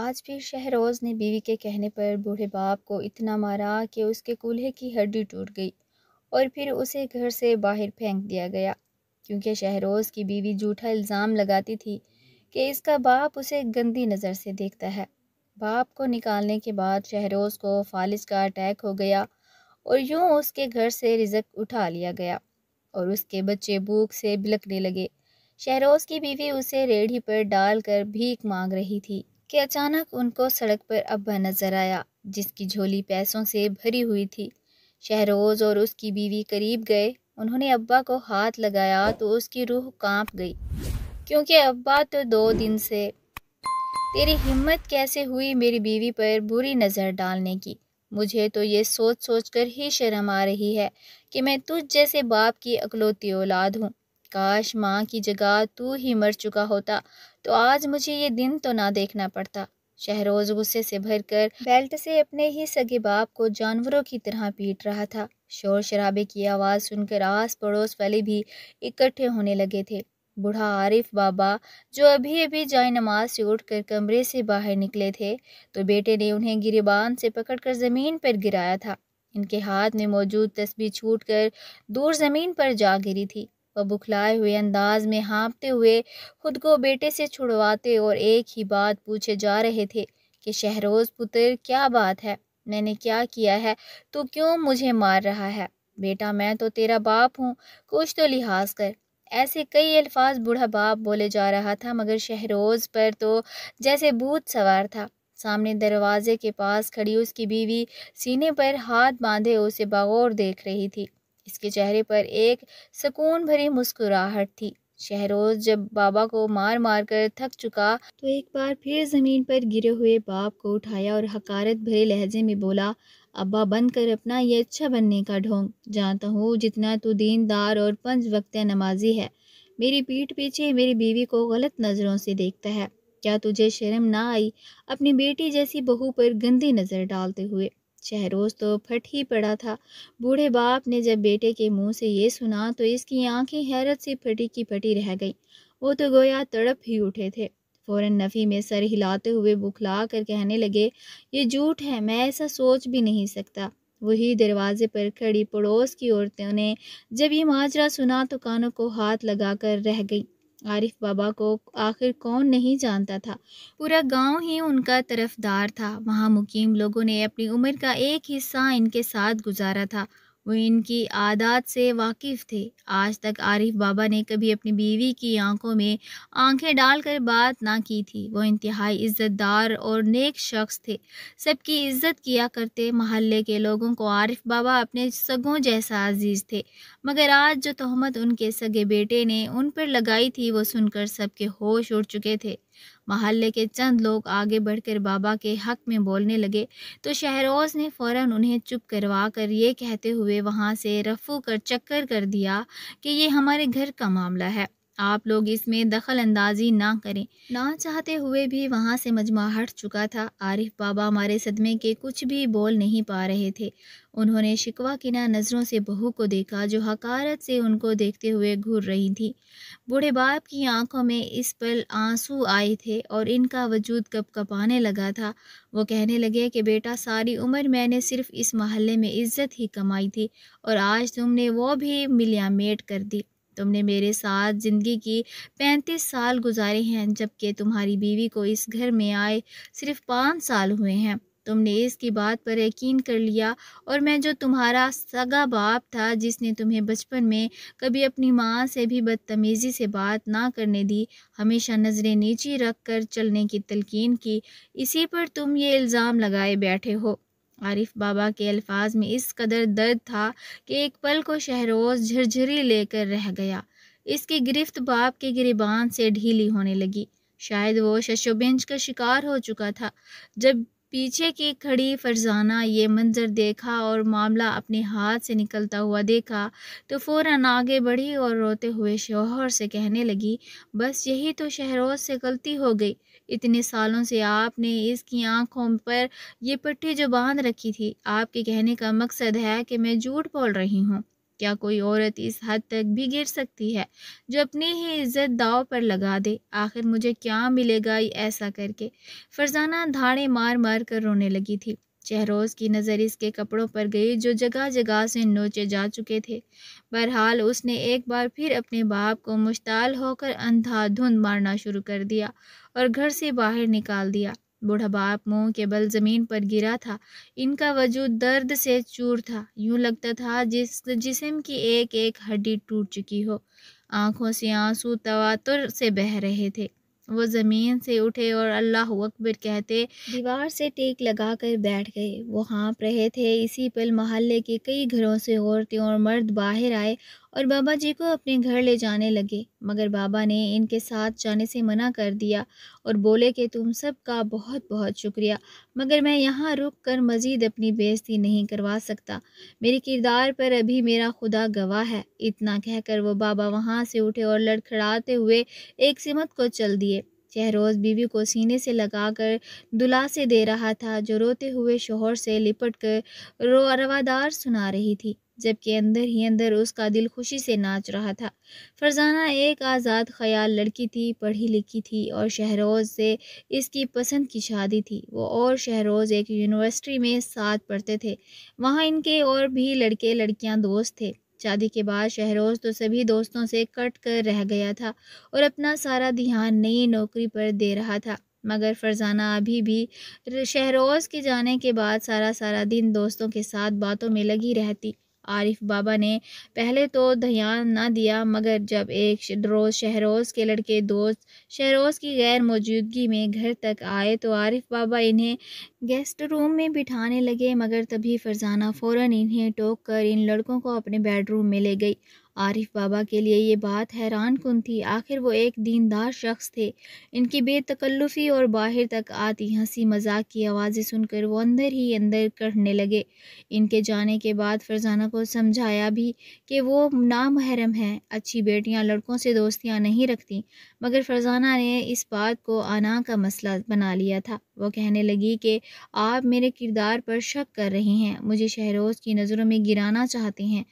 आज भी शहरोज ने बीवी के कहने पर बूढ़े बाप को इतना मारा कि उसके कूल्हे की हड्डी टूट गई और फिर उसे घर से बाहर फेंक दिया गया क्योंकि शहरोज की बीवी झूठा इल्ज़ाम लगाती थी कि इसका बाप उसे गंदी नज़र से देखता है बाप को निकालने के बाद शहरोज को फालिज का अटैक हो गया और यूं उसके घर से रिजक उठा लिया गया और उसके बच्चे भूख से बिलकने लगे शहरोज की बीवी उसे रेढ़ी पर डालकर भीख मांग रही थी कि अचानक उनको सड़क पर अब्बा नजर आया जिसकी झोली पैसों से भरी हुई थी शहरोज और उसकी बीवी करीब गए उन्होंने अब्बा को हाथ लगाया तो उसकी रूह कांप गई क्योंकि अब्बा तो दो दिन से तेरी हिम्मत कैसे हुई मेरी बीवी पर बुरी नज़र डालने की मुझे तो ये सोच सोच कर ही शर्म आ रही है कि मैं तुझ जैसे बाप की अकलौती औलाद हूँ काश माँ की जगह तू ही मर चुका होता तो आज मुझे ये दिन तो ना देखना पड़ता शहरोज गुस्से से भरकर बेल्ट से अपने ही सगे बाप को जानवरों की तरह पीट रहा था शोर शराबे की आवाज़ सुनकर आस पड़ोस वाले भी इकट्ठे होने लगे थे बूढ़ा आरिफ बाबा जो अभी अभी जाए नमाज से उठकर कमरे से बाहर निकले थे तो बेटे ने उन्हें गिरबान से पकड़कर ज़मीन पर गिराया था इनके हाथ में मौजूद तस्बी छूट कर दूर ज़मीन पर जा गिरी थी वह बुखलाए हुए अंदाज में हाँपते हुए खुद को बेटे से छुड़वाते और एक ही बात पूछे जा रहे थे कि शहरोज पुत्र क्या बात है मैंने क्या किया है तो क्यों मुझे मार रहा है बेटा मैं तो तेरा बाप हूँ कुछ तो लिहाज कर ऐसे कई अल्फाज बूढ़ा बाप बोले जा रहा था मगर शहरोज पर तो जैसे भूत सवार था सामने दरवाजे के पास खड़ी उसकी बीवी सीने पर हाथ बांधे उसे बागौर देख रही थी इसके चेहरे पर एक सुकून भरी मुस्कुराहट थी शहरोज जब बाबा को मार मार कर थक चुका तो एक बार फिर ज़मीन पर गिरे हुए बाप को उठाया और हकारत भरे लहजे में बोला अब्बा बंद कर अपना ये अच्छा बनने का ढोंग जानता हूँ जितना तू दीनदार और पंच वक्त नमाजी है मेरी पीठ पीछे मेरी बीवी को गलत नज़रों से देखता है क्या तुझे शर्म ना आई अपनी बेटी जैसी बहू पर गंदी नज़र डालते हुए शहरोज तो फट ही पड़ा था बूढ़े बाप ने जब बेटे के मुंह से ये सुना तो इसकी आंखें हैरत से फटी की फटी रह गई वो तो गोया तड़प ही उठे थे फौरन नफ़ी में सर हिलाते हुए बुखला कर कहने लगे ये झूठ है मैं ऐसा सोच भी नहीं सकता वही दरवाजे पर खड़ी पड़ोस की औरतों ने जब ये माजरा सुना तो कानों को हाथ लगाकर रह गई आरिफ बाबा को आखिर कौन नहीं जानता था पूरा गांव ही उनका तरफदार था वहाँ मुकीम लोगों ने अपनी उम्र का एक हिस्सा इनके साथ गुजारा था वो इनकी आदात से वाकिफ़ थे आज तक आरिफ बाबा ने कभी अपनी बीवी की आंखों में आंखें डालकर बात ना की थी वो इंतहाई इज़्ज़तदार और नेक शख्स थे सबकी इज़्ज़त किया करते महल्ले के लोगों को आरिफ बाबा अपने सगों जैसा अजीज़ थे मगर आज जो तहमत उनके सगे बेटे ने उन पर लगाई थी वो सुनकर सबके होश उड़ चुके थे मोहल्ले के चंद लोग आगे बढ़कर बाबा के हक में बोलने लगे तो शहरोज़ ने फ़ौरन उन्हें चुप करवा कर ये कहते हुए वहाँ से रफू कर चक्कर कर दिया कि ये हमारे घर का मामला है आप लोग इसमें दखल अंदाजी ना करें ना चाहते हुए भी वहाँ से मजमा हट चुका था आरिफ बाबा हमारे सदमे के कुछ भी बोल नहीं पा रहे थे उन्होंने शिकवा किना नज़रों से बहू को देखा जो हकारत से उनको देखते हुए घूर रही थी बूढ़े बाप की आंखों में इस पल आंसू आए थे और इनका वजूद कप कपाने लगा था वो कहने लगे कि बेटा सारी उम्र मैंने सिर्फ इस महल्ले में इज्जत ही कमाई थी और आज तुमने वो भी मिलिया मेट कर दी तुमने मेरे साथ ज़िंदगी की पैंतीस साल गुजारे हैं जबकि तुम्हारी बीवी को इस घर में आए सिर्फ पाँच साल हुए हैं तुमने इसकी बात पर यकीन कर लिया और मैं जो तुम्हारा सगा बाप था जिसने तुम्हें बचपन में कभी अपनी माँ से भी बदतमीज़ी से बात ना करने दी हमेशा नज़रें नीची रख कर चलने की तलकीन की इसी पर तुम ये इल्ज़ाम लगाए बैठे हो आरिफ बाबा के अल्फाज में इस कदर दर्द था कि एक पल को शहरोज झरझरी लेकर रह गया इसकी गिरफ्त बाप के गिरबान से ढीली होने लगी शायद वो शशोबेंज का शिकार हो चुका था जब पीछे की खड़ी फरजाना ये मंज़र देखा और मामला अपने हाथ से निकलता हुआ देखा तो फ़ौर आगे बढ़ी और रोते हुए शोहर से कहने लगी बस यही तो शहरोज से गलती हो गई इतने सालों से आपने इसकी आंखों पर यह पट्टी जो बांध रखी थी आपके कहने का मकसद है कि मैं झूठ बोल रही हूँ क्या कोई औरत इस हद तक भी गिर सकती है जो अपनी ही इज्जत दाव पर लगा दे आखिर मुझे क्या मिलेगा ऐसा करके फरजाना धाड़े मार मार कर रोने लगी थी चेहरोज की नज़र इसके कपड़ों पर गई जो जगह जगह से नोचे जा चुके थे बहरहाल उसने एक बार फिर अपने बाप को मुश्ताल होकर अंधाधुंध मारना शुरू कर दिया और घर से बाहर निकाल दिया बूढ़ा बाप मुंह के बल ज़मीन पर गिरा था इनका वजूद दर्द से चूर था यूं लगता था जिस जिसम की एक एक हड्डी टूट चुकी हो आंखों से आंसू तवातुर से बह रहे थे वो ज़मीन से उठे और अल्लाह अकबर कहते दीवार से टेक लगा कर बैठ गए वो हाँप रहे थे इसी पल मोहल्ले के कई घरों से औरतें और मर्द बाहर आए और बाबा जी को अपने घर ले जाने लगे मगर बाबा ने इनके साथ जाने से मना कर दिया और बोले कि तुम सब का बहुत बहुत शुक्रिया मगर मैं यहाँ रुक कर मज़ीद अपनी बेइज्जती नहीं करवा सकता मेरे किरदार पर अभी मेरा खुदा गवाह है इतना कहकर वो बाबा वहाँ से उठे और लड़खड़ाते हुए एक सिमत को चल दिए शहरोज बीवी को सीने से लगाकर दुलासे दे रहा था जो रोते हुए शोहर से लिपट कर रो रवादार सुना रही थी जबकि अंदर ही अंदर उसका दिल खुशी से नाच रहा था फरजाना एक आज़ाद ख्याल लड़की थी पढ़ी लिखी थी और शहरोज से इसकी पसंद की शादी थी वो और शहरोज एक यूनिवर्सिटी में साथ पढ़ते थे वहाँ इनके और भी लड़के लड़कियाँ दोस्त थे शादी के बाद शहरोज तो सभी दोस्तों से कट कर रह गया था और अपना सारा ध्यान नई नौकरी पर दे रहा था मगर फरजाना अभी भी शहरोज के जाने के बाद सारा सारा दिन दोस्तों के साथ बातों में लगी रहती आरिफ बाबा ने पहले तो ध्यान ना दिया मगर जब एक रोज़ शहरोज़ के लड़के दोस्त शहरोज़ की गैर मौजूदगी में घर तक आए तो आरिफ बाबा इन्हें गेस्ट रूम में बिठाने लगे मगर तभी फरजाना फ़ौर इन्हें टोक कर इन लड़कों को अपने बेडरूम में ले गई आरिफ बाबा के लिए ये बात हैरान कन थी आखिर वो एक दीनदार शख्स थे इनकी बेतकल्लुफ़ी और बाहर तक आती हंसी मजाक की आवाज़ें सुनकर वो अंदर ही अंदर कढ़ने लगे इनके जाने के बाद फरजाना को समझाया भी कि वो नामहरम हैं अच्छी बेटियां लड़कों से दोस्तियां नहीं रखती मगर फरजाना ने इस बात को आना का मसला बना लिया था वो कहने लगी कि आप मेरे किरदार पर शक कर रहे हैं मुझे शहरोज़ की नज़रों में गिराना चाहते हैं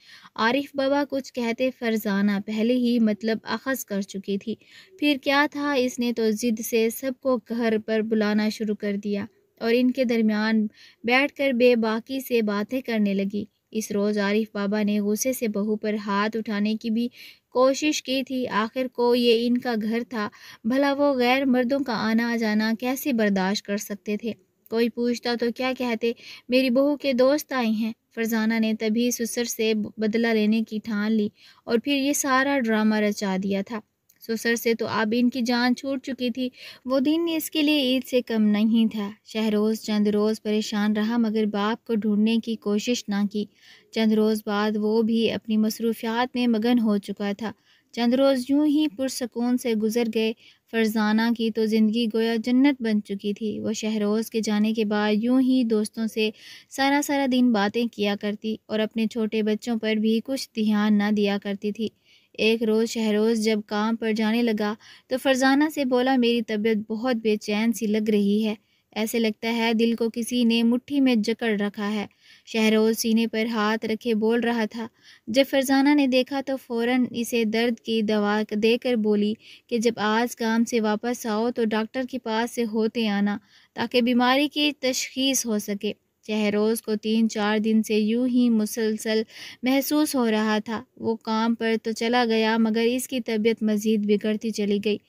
आरिफ बाबा कुछ कहते फरजाना पहले ही मतलब अखज़ कर चुकी थी फिर क्या था इसने तो ज़िद से सबको घर पर बुलाना शुरू कर दिया और इनके दरमियान बैठकर बेबाकी से बातें करने लगी इस रोज़ आरिफ बाबा ने गुस्से से बहू पर हाथ उठाने की भी कोशिश की थी आखिर को ये इनका घर था भला वो गैर मर्दों का आना जाना कैसे बर्दाश्त कर सकते थे कोई पूछता तो क्या कहते मेरी बहू के दोस्त आए हैं फरजाना ने तभी सुसर से बदला लेने की ठान ली और फिर ये सारा ड्रामा रचा दिया था सो सर से तो अब की जान छूट चुकी थी वो दिन इसके लिए ईद से कम नहीं था शहरोज़ चंद रोज़ परेशान रहा मगर बाप को ढूंढने की कोशिश ना की चंद रोज़ बाद वो भी अपनी मसरूफियात में मगन हो चुका था चंद रोज़ यूं ही पुरसकून से गुजर गए फ़रजाना की तो ज़िंदगी गोया जन्नत बन चुकी थी वो शहरोज़ के जाने के बाद यूं ही दोस्तों से सारा सारा दिन बातें किया करती और अपने छोटे बच्चों पर भी कुछ ध्यान ना दिया करती थी एक रोज़ शहरोज़ जब काम पर जाने लगा तो फ़रजाना से बोला मेरी तबीयत बहुत बेचैन सी लग रही है ऐसे लगता है दिल को किसी ने मुट्ठी में जकड़ रखा है शहरोज़ सीने पर हाथ रखे बोल रहा था जब फरजाना ने देखा तो फौरन इसे दर्द की दवा देकर बोली कि जब आज काम से वापस आओ तो डॉक्टर के पास से होते आना ताकि बीमारी की तशखीस हो सके चहरोज़ को तीन चार दिन से यूं ही मुसलसल महसूस हो रहा था वो काम पर तो चला गया मगर इसकी तबीयत मज़ीद बिगड़ती चली गई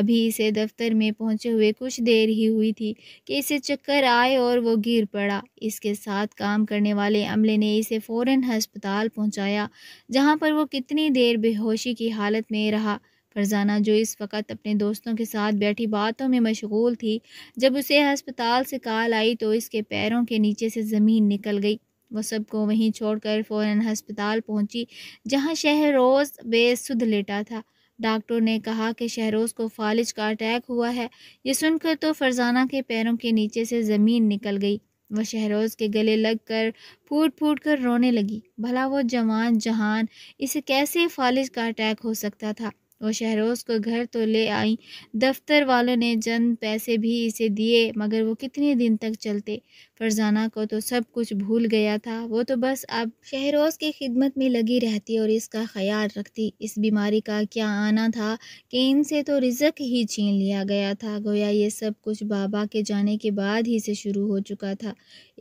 अभी इसे दफ्तर में पहुंचे हुए कुछ देर ही हुई थी कि इसे चक्कर आए और वो गिर पड़ा इसके साथ काम करने वाले अमले ने इसे फ़ौरन अस्पताल पहुँचाया जहाँ पर वो कितनी देर बेहोशी की हालत में रहा फरजाना जो इस वक्त अपने दोस्तों के साथ बैठी बातों में मशगूल थी जब उसे अस्पताल से कॉल आई तो इसके पैरों के नीचे से ज़मीन निकल गई वह सबको वहीं छोड़कर फ़ौरन हस्पताल पहुंची जहां शहरोज़ बेसुध लेटा था डॉक्टर ने कहा कि शहरोज़ को फालिज का अटैक हुआ है ये सुनकर तो फरजाना के पैरों के नीचे से ज़मीन निकल गई वह शहरोज़ के गले लग कर फूट फूट कर रोने लगी भला वो जवान जहान इसे कैसे फालिज का अटैक हो सकता था वो शहरोज को घर तो ले आई दफ्तर वालों ने चंद पैसे भी इसे दिए मगर वो कितने दिन तक चलते फरजाना को तो सब कुछ भूल गया था वो तो बस अब शहरोज़ की खिदमत में लगी रहती और इसका ख्याल रखती इस बीमारी का क्या आना था कि इनसे तो रिजक ही छीन लिया गया था गोया ये सब कुछ बाबा के जाने के बाद ही से शुरू हो चुका था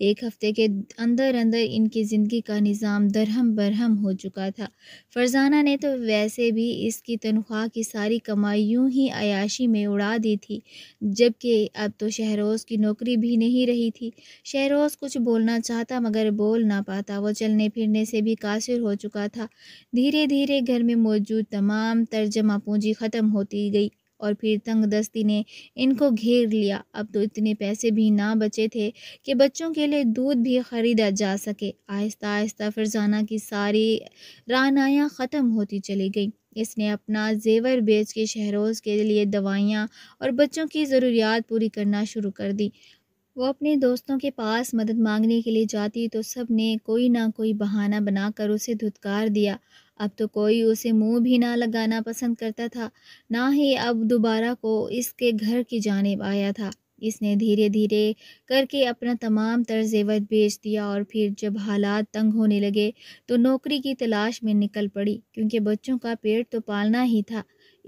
एक हफ्ते के अंदर अंदर इनकी ज़िंदगी का निज़ाम दरहम बरहम हो चुका था फरजाना ने तो वैसे भी इसकी तनख्वाह की सारी कमाई यूँ ही अयाशी में उड़ा दी थी जबकि अब तो शहरोज़ की नौकरी भी नहीं रही थी शहरोज कुछ बोलना चाहता मगर बोल ना पाता वो चलने फिरने से भी कासिर हो चुका था धीरे धीरे घर में मौजूद तमाम तर्जमा पूंजी ख़त्म होती गई और फिर तंग दस्ती ने इनको घेर लिया अब तो इतने पैसे भी ना बचे थे कि बच्चों के लिए दूध भी ख़रीदा जा सके आहिस्ता आहिस्ता फरजाना की सारी रानायाँ ख़त्म होती चली गई इसने अपना जेवर बेच के शहरोज़ के लिए दवाइयाँ और बच्चों की ज़रूरियात पूरी करना शुरू कर दी वो अपने दोस्तों के पास मदद मांगने के लिए जाती तो सब ने कोई ना कोई बहाना बनाकर उसे धुतकार दिया अब तो कोई उसे मुंह भी ना लगाना पसंद करता था ना ही अब दोबारा को इसके घर की जानब आया था इसने धीरे धीरे करके अपना तमाम तर्जेवत बेच दिया और फिर जब हालात तंग होने लगे तो नौकरी की तलाश में निकल पड़ी क्योंकि बच्चों का पेट तो पालना ही था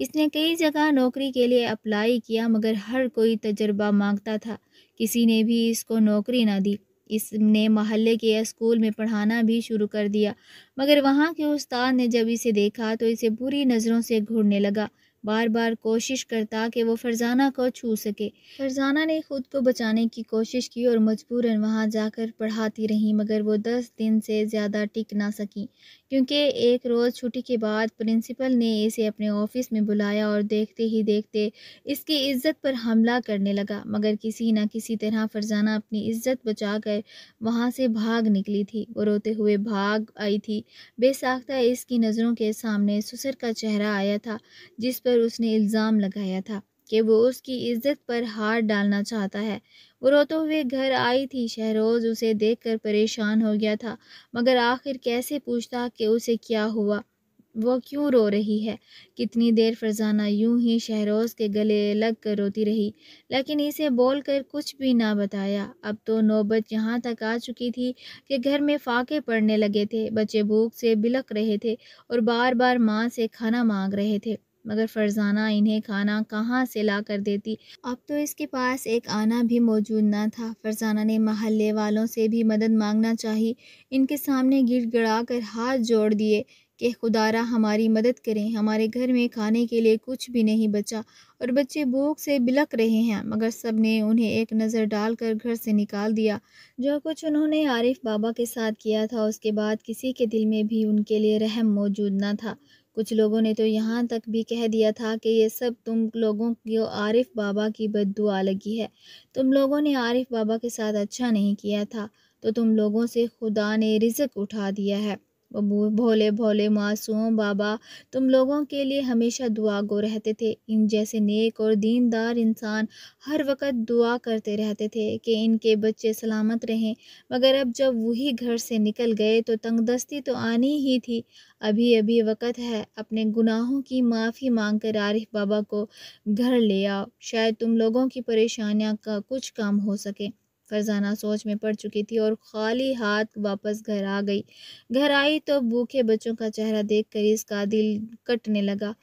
इसने कई जगह नौकरी के लिए अप्लाई किया मगर हर कोई तजर्बा मांगता था किसी ने भी इसको नौकरी ना दी इसने मोहल्ले के स्कूल में पढ़ाना भी शुरू कर दिया मगर वहाँ के उस्ताद ने जब इसे देखा तो इसे बुरी नज़रों से घूरने लगा बार बार कोशिश करता कि वो फरजाना को छू सके फरजाना ने खुद को बचाने की कोशिश की और मजबूरन वहाँ जाकर पढ़ाती रही मगर वो दस दिन से ज़्यादा टिक ना सकी क्योंकि एक रोज़ छुट्टी के बाद प्रिंसिपल ने इसे अपने ऑफिस में बुलाया और देखते ही देखते इसकी इज़्ज़त पर हमला करने लगा मगर किसी न किसी तरह फरजाना अपनी इज़्ज़त बचा कर वहाँ से भाग निकली थी वो रोते हुए भाग आई थी बेसाख्ता इसकी नज़रों के सामने सुसर का चेहरा आया था जिस पर पर उसने इल्ज़ाम लगाया था कि वो उसकी इज्जत पर हार डालना चाहता है वो रोते हुए घर आई थी शहरोज़ उसे देखकर परेशान हो गया था मगर आखिर कैसे पूछता कि उसे क्या हुआ वो क्यों रो रही है कितनी देर फरजाना यूं ही शहरोज़ के गले लग कर रोती रही लेकिन इसे बोलकर कुछ भी ना बताया अब तो नौबत यहाँ तक आ चुकी थी कि घर में फाके पड़ने लगे थे बच्चे भूख से बिलक रहे थे और बार बार माँ से खाना मांग रहे थे मगर फ़रज़ाना इन्हें खाना कहाँ से ला कर देती अब तो इसके पास एक आना भी मौजूद ना था फ़रज़ाना ने महल्ले वालों से भी मदद मांगना चाहिए इनके सामने गिर गड़ा कर हाथ जोड़ दिए कि खुदारा हमारी मदद करें हमारे घर में खाने के लिए कुछ भी नहीं बचा और बच्चे भूख से बिलक रहे हैं मगर सब ने उन्हें एक नज़र डालकर घर से निकाल दिया जो कुछ उन्होंने आरिफ बाबा के साथ किया था उसके बाद किसी के दिल में भी उनके लिए रहम मौजूद ना था कुछ लोगों ने तो यहाँ तक भी कह दिया था कि ये सब तुम लोगों की आरिफ बाबा की बददुआ लगी है तुम लोगों ने आरिफ बाबा के साथ अच्छा नहीं किया था तो तुम लोगों से खुदा ने रिजक उठा दिया है भोले भोले मासूम बाबा तुम लोगों के लिए हमेशा दुआ गो रहते थे इन जैसे नेक और दीनदार इंसान हर वक्त दुआ करते रहते थे कि इनके बच्चे सलामत रहें मगर अब जब वही घर से निकल गए तो तंगदस्ती तो आनी ही थी अभी अभी वक़्त है अपने गुनाहों की माफ़ी मांग कर आरिफ बाबा को घर ले आओ शायद तुम लोगों की परेशानियाँ का कुछ काम हो सके फरजाना सोच में पड़ चुकी थी और खाली हाथ वापस घर आ गई घर आई तो भूखे बच्चों का चेहरा देख कर इसका दिल कटने लगा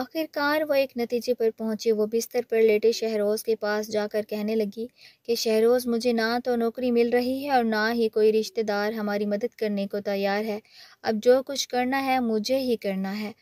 आखिरकार वह एक नतीजे पर पहुंची वो बिस्तर पर लेटे शहरोज़ के पास जाकर कहने लगी कि शहरोज़ मुझे ना तो नौकरी मिल रही है और ना ही कोई रिश्तेदार हमारी मदद करने को तैयार है अब जो कुछ करना है मुझे ही करना है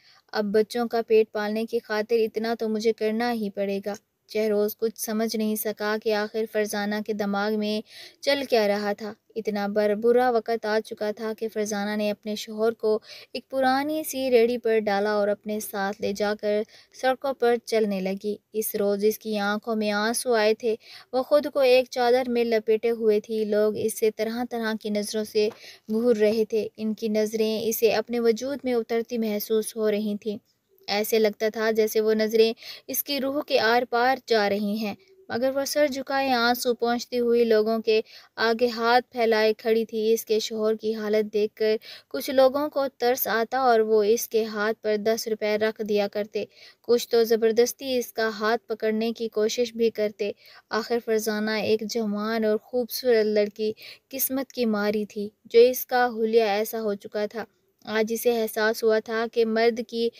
अब बच्चों का पेट पालने की खातिर इतना तो मुझे करना ही पड़ेगा चहरोज़ कुछ समझ नहीं सका कि आखिर फ़रजाना के दिमाग में चल क्या रहा था इतना बर बुरा वक़्त आ चुका था कि फ़रजाना ने अपने शोहर को एक पुरानी सी रेड़ी पर डाला और अपने साथ ले जाकर सड़कों पर चलने लगी इस रोज़ इसकी आंखों में आंसू आए थे वह ख़ुद को एक चादर में लपेटे हुए थी लोग इससे तरह तरह की नज़रों से घूर रहे थे इनकी नज़रें इसे अपने वजूद में उतरती महसूस हो रही थीं ऐसे लगता था जैसे वो नज़रें इसकी रूह के आर पार जा रही हैं मगर वह सर झुकाए आंसू पहुंचती हुई लोगों के आगे हाथ फैलाए खड़ी थी इसके शोहर की हालत देखकर कुछ लोगों को तरस आता और वो इसके हाथ पर दस रुपए रख दिया करते कुछ तो ज़बरदस्ती इसका हाथ पकड़ने की कोशिश भी करते आखिर फरजाना एक जवान और खूबसूरत लड़की किस्मत की मारी थी जो इसका हुलिया ऐसा हो चुका था आज इसे एहसास हुआ था कि मर्द की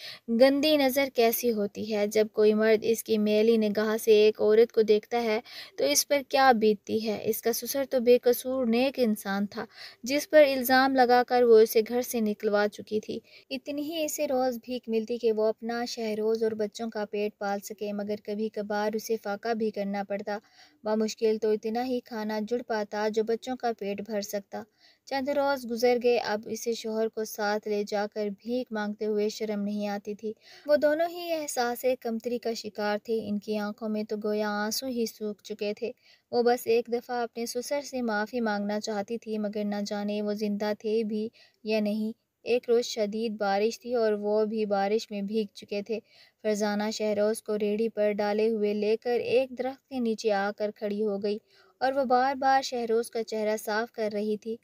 गंदी नज़र कैसी होती है जब कोई मर्द इसकी मेली निगाह से एक औरत को देखता है तो इस पर क्या बीतती है इसका ससुर तो बेकसूर नेक इंसान था जिस पर इल्ज़ाम लगाकर वो इसे घर से निकलवा चुकी थी इतनी ही इसे रोज़ भीख मिलती कि वो अपना शहरोज़ और बच्चों का पेट पाल सके मगर कभी कभार उसे फाका भी करना पड़ता बामुश्किल तो इतना ही खाना जुड़ पाता जो बच्चों का पेट भर सकता चंद रोज़ गुजर गए अब इसे शोहर को साथ ले जाकर भीख मांगते हुए शर्म नहीं आती थी वो दोनों ही एहसास कमतरी का शिकार थे इनकी आंखों में तो गोया आंसू ही सूख चुके थे वो बस एक दफ़ा अपने ससुर से माफ़ी मांगना चाहती थी मगर ना जाने वो ज़िंदा थे भी या नहीं एक रोज़ शदीद बारिश थी और वो भी बारिश में भीग चुके थे फरजाना शहरोज़ को रेड़ी पर डाले हुए लेकर एक दरख्त के नीचे आकर खड़ी हो गई और वह बार बार शहरोज़ का चेहरा साफ कर रही थी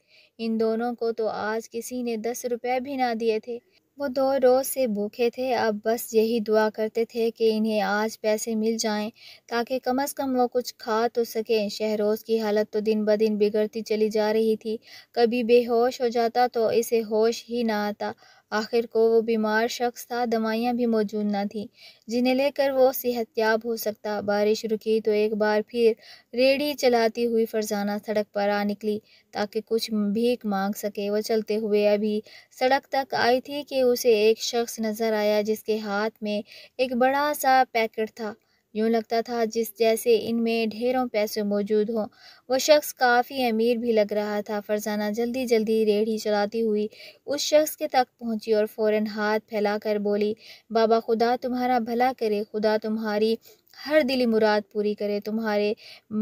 इन दोनों को तो आज किसी ने दस रुपये भी ना दिए थे वो दो रोज़ से भूखे थे अब बस यही दुआ करते थे कि इन्हें आज पैसे मिल जाएं ताकि कम अज़ कम वो कुछ खा तो सकें शहरोज़ की हालत तो दिन ब दिन बिगड़ती चली जा रही थी कभी बेहोश हो जाता तो इसे होश ही ना आता आखिर को वो बीमार शख्स था दवाइयाँ भी मौजूद ना थी जिन्हें लेकर वो सेहतयाब हो सकता बारिश रुकी तो एक बार फिर रेडी चलाती हुई फरजाना सड़क पर आ निकली ताकि कुछ भीख मांग सके वह चलते हुए अभी सड़क तक आई थी कि उसे एक शख्स नज़र आया जिसके हाथ में एक बड़ा सा पैकेट था यूं लगता था जिस जैसे इनमें ढेरों पैसे मौजूद हों वह शख्स काफ़ी अमीर भी लग रहा था फरजाना जल्दी जल्दी रेढ़ी चलाती हुई उस शख्स के तक पहुंची और फौरन हाथ फैलाकर बोली बाबा खुदा तुम्हारा भला करे खुदा तुम्हारी हर दिली मुराद पूरी करे तुम्हारे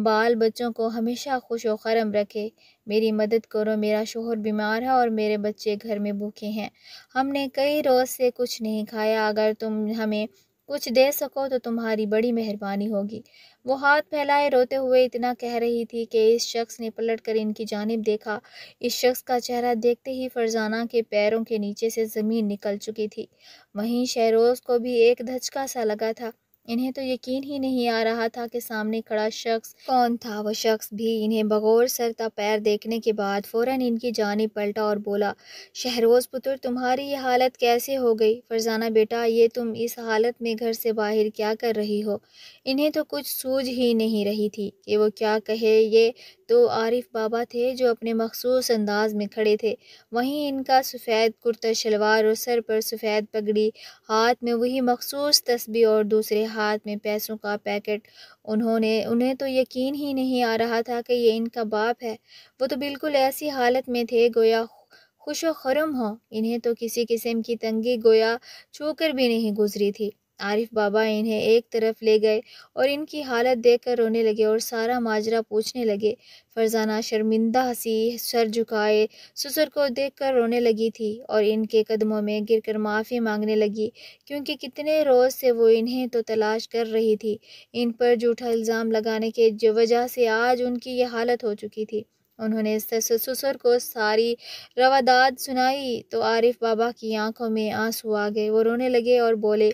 बाल बच्चों को हमेशा खुश व रखे मेरी मदद करो मेरा शोहर बीमार है और मेरे बच्चे घर में भूखे हैं हमने कई रोज़ से कुछ नहीं खाया अगर तुम हमें कुछ दे सको तो तुम्हारी बड़ी मेहरबानी होगी वो हाथ फैलाए रोते हुए इतना कह रही थी कि इस शख्स ने पलट कर इनकी जानब देखा इस शख्स का चेहरा देखते ही फरजाना के पैरों के नीचे से ज़मीन निकल चुकी थी वहीं शहरोज़ को भी एक धचका सा लगा था इन्हें तो यकीन ही नहीं आ रहा था कि सामने खड़ा शख्स कौन था वह शख्स भी इन्हें बगौर सरता पैर देखने के बाद फ़ौर इनकी जानी पलटा और बोला शहरोज़ पुत्र तुम्हारी ये हालत कैसे हो गई फरजाना बेटा ये तुम इस हालत में घर से बाहर क्या कर रही हो इन्हें तो कुछ सूझ ही नहीं रही थी कि वो क्या कहे ये तो आरिफ बाबा थे जो अपने मखसूस अंदाज में खड़े थे वहीं इनका सफ़ेद कुर्ता शलवार और सर पर सफ़ेद पगड़ी हाथ में वही मखसूस तस्बी और दूसरे हाथ में पैसों का पैकेट उन्होंने उन्हें तो यकीन ही नहीं आ रहा था कि ये इनका बाप है वो तो बिल्कुल ऐसी हालत में थे गोया खुश व खरम हो इन्हें तो किसी किस्म की तंगी गोया छूकर भी नहीं गुजरी थी आरिफ बाबा इन्हें एक तरफ ले गए और इनकी हालत देखकर रोने लगे और सारा माजरा पूछने लगे फरजाना शर्मिंदा हंसी सर झुकाए ससुर को देखकर रोने लगी थी और इनके कदमों में गिरकर माफ़ी मांगने लगी क्योंकि कितने रोज़ से वो इन्हें तो तलाश कर रही थी इन पर झूठा इल्ज़ाम लगाने के वजह से आज उनकी ये हालत हो चुकी थी उन्होंने ससुर को सारी रवादात सुनाई तो आरिफ बाबा की आंखों में आंसू आ गए वो रोने लगे और बोले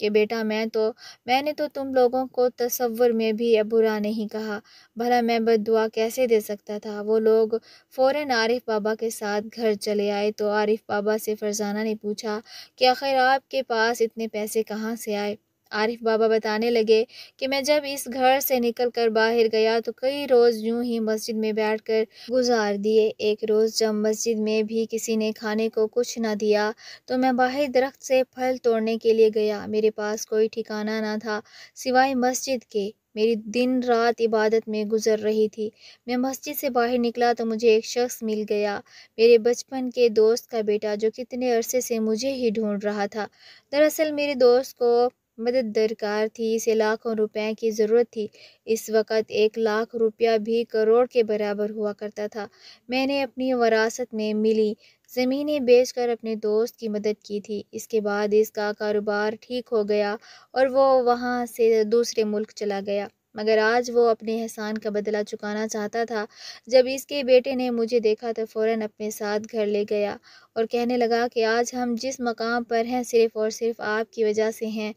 कि बेटा मैं तो मैंने तो तुम लोगों को तसव्वुर में भी बुरा नहीं कहा भला मैं दुआ कैसे दे सकता था वो लोग फ़ौरन आरिफ बाबा के साथ घर चले आए तो आरिफ बाबा से फरजाना ने पूछा कि आखिर आपके पास इतने पैसे कहाँ से आए आरिफ बाबा बताने लगे कि मैं जब इस घर से निकल कर बाहर गया तो कई रोज़ यूं ही मस्जिद में बैठ कर गुजार दिए एक रोज़ जब मस्जिद में भी किसी ने खाने को कुछ ना दिया तो मैं बाहर दरख्त से फल तोड़ने के लिए गया मेरे पास कोई ठिकाना ना था सिवाय मस्जिद के मेरी दिन रात इबादत में गुजर रही थी मैं मस्जिद से बाहर निकला तो मुझे एक शख्स मिल गया मेरे बचपन के दोस्त का बेटा जो कितने अरसे से मुझे ही ढूंढ रहा था दरअसल मेरे दोस्त को मदद दरकार थी इसे लाखों रुपए की ज़रूरत थी इस वक्त एक लाख रुपया भी करोड़ के बराबर हुआ करता था मैंने अपनी वरासत में मिली ज़मीनें बेचकर अपने दोस्त की मदद की थी इसके बाद इसका कारोबार ठीक हो गया और वो वहाँ से दूसरे मुल्क चला गया मगर आज वो अपने एहसान का बदला चुकाना चाहता था जब इसके बेटे ने मुझे देखा तो फ़ौर अपने साथ घर ले गया और कहने लगा कि आज हम जिस मकाम पर हैं सिर्फ़ और सिर्फ आपकी वजह से हैं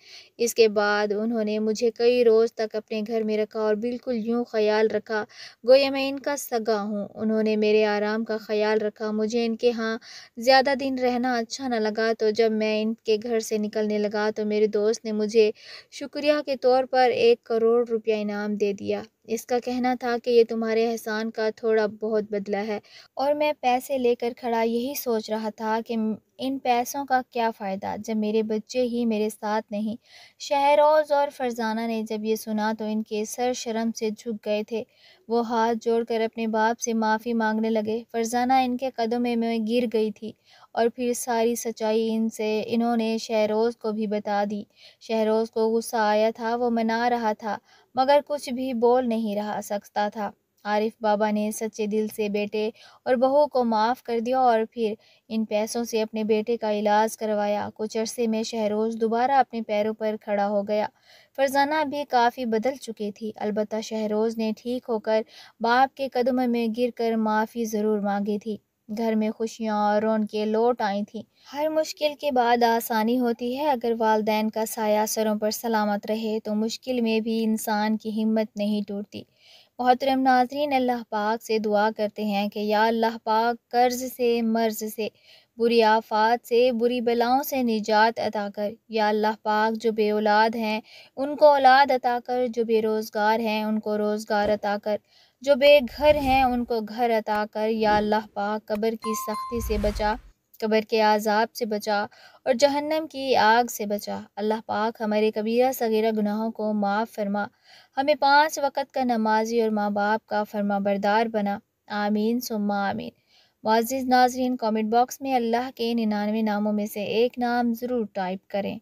इसके बाद उन्होंने मुझे कई रोज़ तक अपने घर में रखा और बिल्कुल यूँ ख्याल रखा गोया मैं इनका सगा हूँ उन्होंने मेरे आराम का ख्याल रखा मुझे इनके यहाँ ज़्यादा दिन रहना अच्छा ना लगा तो जब मैं इनके घर से निकलने लगा तो मेरे दोस्त ने मुझे शुक्रिया के तौर पर एक करोड़ रुपया इनाम दे दिया इसका कहना था कि ये तुम्हारे एहसान का थोड़ा बहुत बदला है और मैं पैसे लेकर खड़ा यही सोच रहा था कि इन पैसों का क्या फ़ायदा जब मेरे बच्चे ही मेरे साथ नहीं शहरोज़ और फरजाना ने जब ये सुना तो इनके सर शर्म से झुक गए थे वो हाथ जोड़कर अपने बाप से माफ़ी मांगने लगे फरजाना इनके में, में गिर गई थी और फिर सारी सच्चाई इनसे इन्होंने शहरोज़ को भी बता दी शहरोज़ को गुस्सा आया था वो मना रहा था मगर कुछ भी बोल नहीं रहा सकता था आरिफ बाबा ने सच्चे दिल से बेटे और बहू को माफ़ कर दिया और फिर इन पैसों से अपने बेटे का इलाज करवाया कुछ अरसे में शहरोज दोबारा अपने पैरों पर खड़ा हो गया फरजाना भी काफ़ी बदल चुकी थी अलबत् शहरोज ने ठीक होकर बाप के कदम में गिर कर माफ़ी ज़रूर मांगी थी घर में खुशियाँ और उनके लौट आई थीं हर मुश्किल के बाद आसानी होती है अगर वालदेन का साया सरों पर सलामत रहे तो मुश्किल में भी इंसान की हिम्मत नहीं टूटती मोहतरम नाजरीन अल्लाह पाक से दुआ करते हैं कि या अल्लाह पाक कर्ज़ से मर्ज़ से बुरी आफात से बुरी बलाओं से निजात अता कर या अल्लाह पाक जो बे औलाद हैं उनको औलाद अता कर जो बेरोज़गार हैं उनको रोज़गार अता कर जो बेघर हैं उनको घर अता कर या अल्लाह पाक कब्र की सख्ती से बचा कब्र के आज़ाब से बचा और जहन्नम की आग से बचा अल्लाह पाक हमारे कबीरा सगीरा गुनाहों को माफ़ फरमा हमें पाँच वक़्त का नमाजी और माँ बाप का फरमा बरदार बना आमीन सुम्मा आमीन मुआज़ नाजरीन कमेंट बॉक्स में अल्लाह के निन्यानवे नामों में से एक नाम ज़रूर टाइप करें